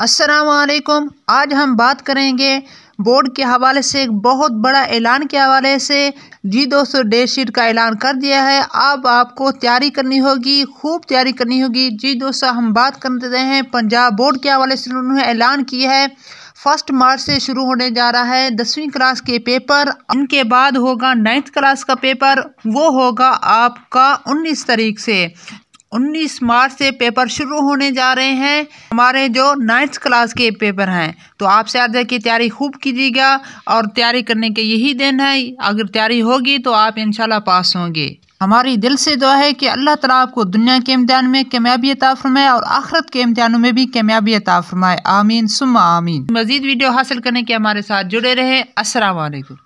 असलकुम आज हम बात करेंगे बोर्ड के हवाले से एक बहुत बड़ा ऐलान के हवाले से जी दोस्तों डेट शीट का ऐलान कर दिया है अब आपको तैयारी करनी होगी खूब तैयारी करनी होगी जी दोस्तों हम बात करते हैं पंजाब बोर्ड के हवाले से उन्होंने ऐलान किया है फर्स्ट मार्च से शुरू होने जा रहा है दसवीं क्लास के पेपर उनके बाद होगा नाइन्थ क्लास का पेपर वो होगा आपका उन्नीस तारीख से 19 मार्च से पेपर शुरू होने जा रहे हैं हमारे जो नाइन्थ क्लास के पेपर हैं तो आप शारदा की तैयारी खूब कीजिएगा और तैयारी करने के यही दिन है अगर तैयारी होगी तो आप इनशाला पास होंगे हमारी दिल से दुआ है कि अल्लाह ताला आपको दुनिया के इम्तहान में कामयाबी अता फरमाए और आखरत के इम्तहानों में भी कामयाबी अता फरमाए आमीन सुम आमीन मजीद वीडियो हासिल करने के हमारे साथ जुड़े रहे असल